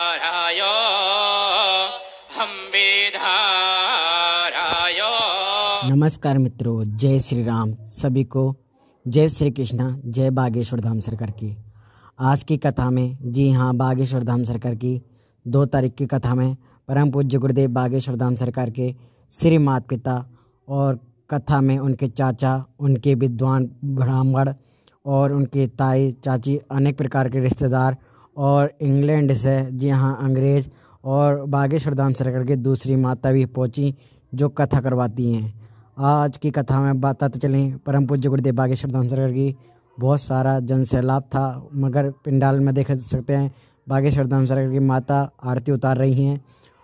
धारायो हम धारायो नमस्कार मित्रों जय श्री राम सभी को जय श्री कृष्णा जय बागेश्वर धाम सरकार की आज की कथा में जी हाँ बागेश्वर धाम सरकार की दो तारीख की कथा में परम पूज्य गुरुदेव बागेश्वर धाम सरकार के श्री मात पिता और कथा में उनके चाचा उनके विद्वान ब्राह्मण और उनके ताई चाची अनेक प्रकार के रिश्तेदार और इंग्लैंड से जी हाँ अंग्रेज़ और बागेश्वर धाम से के दूसरी माता भी पहुँची जो कथा करवाती हैं आज की कथा में बताते चलें परम पूज्य गुरुदेव बागेश्वर धाम सरकर की बहुत सारा जन सैलाब था मगर पिंडाल में देख सकते हैं बागेश्वर धाम सरकर की माता आरती उतार रही हैं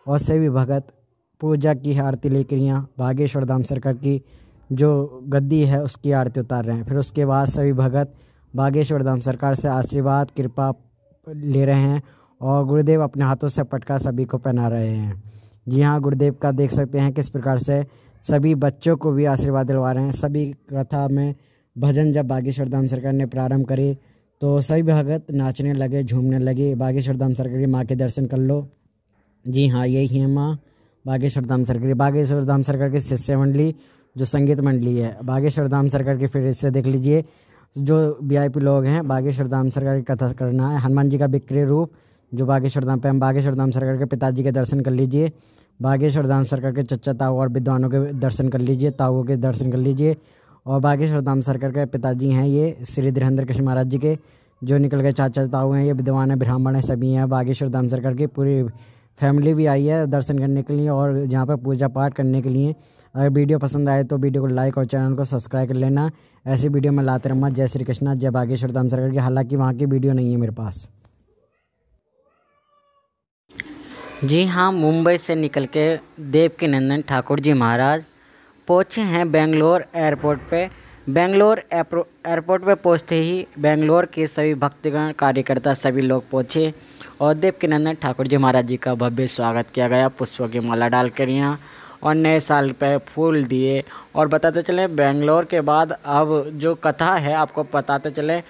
और सभी भगत पूजा की आरती लेकर यहाँ बागेश्वर धाम सरकर की जो गद्दी है उसकी आरती उतार रहे हैं फिर उसके बाद सभी भगत बागेश्वर धाम सरकार से आशीर्वाद कृपा ले रहे हैं और गुरुदेव अपने हाथों से पटका सभी को पहना रहे हैं जी हाँ गुरुदेव का देख सकते हैं किस प्रकार से सभी बच्चों को भी आशीर्वाद दिलवा रहे हैं सभी कथा में भजन जब बागेश्वर धाम सरकार ने प्रारंभ करी तो सभी भगत नाचने लगे झूमने लगे बागेश्वर धाम की माँ के दर्शन कर लो जी हाँ यही है माँ बागेश्वर धाम सरकारी बागेश्वर धाम सरकार की शिष्य मंडली जो संगीत मंडली है बागेश्वर धाम सरकार के फिर से देख लीजिए जो वीआईपी लोग हैं बागेश्वर धाम सरकार की कथा करना है हनुमान जी का बिक्री रूप जो बागेश्वर धाम पे हम बागेश्वर धाम सरकार के पिताजी के दर्शन कर लीजिए बागेश्वर धाम सरकार के चच्चा ताऊ और विद्वानों के दर्शन कर लीजिए ताऊ के दर्शन कर लीजिए और बागेश्वर धाम सरकार के पिताजी हैं ये श्री धीरेन्द्र कृष्ण महाराज जी के जो निकल गए चाचा ताऊ हैं ये विद्वान हैं ब्राह्मण हैं सभी हैं बागेश्वर धाम सरकार की पूरी फैमिली भी आई है दर्शन करने के लिए और यहाँ पर पूजा पाठ करने के लिए अगर वीडियो पसंद आए तो वीडियो को लाइक और चैनल को सब्सक्राइब कर लेना ऐसी वीडियो में लाते रहूँगा जय श्री कृष्णा जय बागेश्वर धाम सरकार की हालांकि वहाँ की वीडियो नहीं है मेरे पास जी हाँ मुंबई से निकल के देव के नंदन ठाकुर जी महाराज पहुँचे हैं बेंगलोर एयरपोर्ट पे बेंगलोर एयरपोर्ट पे पहुँचते ही बेंगलोर के सभी भक्तगण कार्यकर्ता सभी लोग पहुँचे और देव के नंदन ठाकुर जी महाराज जी का भव्य स्वागत किया गया पुष्पों की माला डालकर यहाँ और नए साल पे फूल दिए और बताते चलें बेंगलोर के बाद अब जो कथा है आपको बताते चलें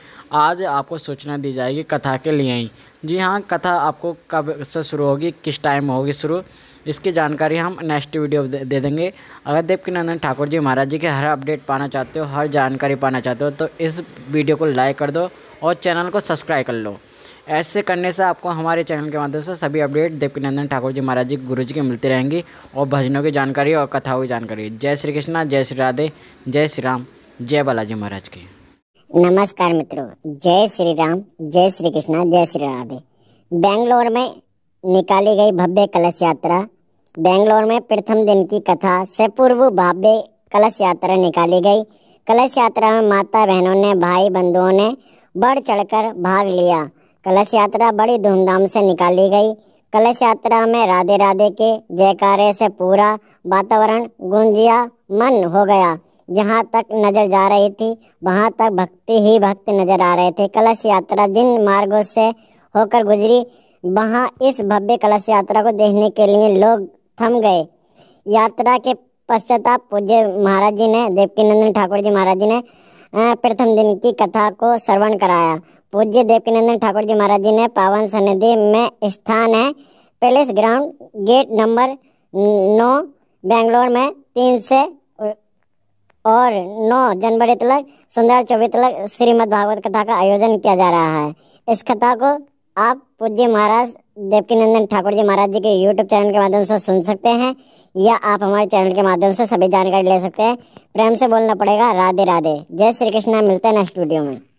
आज आपको सूचना दी जाएगी कथा के लिए ही जी हाँ कथा आपको कब से शुरू होगी किस टाइम होगी शुरू इसकी जानकारी हम नेक्स्ट वीडियो दे, दे देंगे अगर देवकीनंदन ठाकुर जी महाराज जी के हर अपडेट पाना चाहते हो हर जानकारी पाना चाहते हो तो इस वीडियो को लाइक कर दो और चैनल को सब्सक्राइब कर लो ऐसे करने से आपको हमारे चैनल के माध्यम से सभी अपडेट देवीनंदन ठाकुर जी महाराज जी गुरु जी की मिलती रहेंगी और भजनों की जानकारी और कथाओं की जानकारी जय श्री कृष्णा जय श्री राधे जय श्री राम जय बालाजी महाराज की नमस्कार मित्रों जय श्री राम जय श्री कृष्णा जय श्री राधे बेंगलोर में निकाली गई भव्य कलश यात्रा बेंगलोर में प्रथम दिन की कथा से पूर्व भव्य कलश यात्रा निकाली गई कलश यात्रा में माता बहनों ने भाई बंधुओं ने बढ़ चढ़कर भाग लिया कलश यात्रा बड़ी धूमधाम से निकाली गई कलश यात्रा में राधे राधे के जयकारे से पूरा वातावरण गुंजिया मन हो गया जहाँ तक नजर जा रही थी वहाँ तक भक्ति ही भक्त नजर आ रहे थे कलश यात्रा जिन मार्गों से होकर गुजरी वहाँ इस भव्य कलश यात्रा को देखने के लिए लोग थम गए यात्रा के पश्चाताप पूज्य महाराज जी ने देवकी नंदन ठाकुर जी महाराज जी ने प्रथम दिन की कथा को श्रवण कराया पूज्य देवकीनंदन ठाकुर जी महाराज जी ने पावन सन्निधि में स्थान है पैलेस ग्राउंड गेट नंबर नौ बेंगलोर में तीन से और नौ जनवरी तक सुंदर चौबीस तक श्रीमद भागवत कथा का आयोजन किया जा रहा है इस कथा को आप पूज्य महाराज देवकीनंदन ठाकुर जी महाराज जी के यूट्यूब चैनल के माध्यम से सुन सकते हैं या आप हमारे चैनल के माध्यम से सभी जानकारी ले सकते हैं प्रेम से बोलना पड़ेगा राधे राधे जय श्री कृष्णा मिलते हैं स्टूडियो में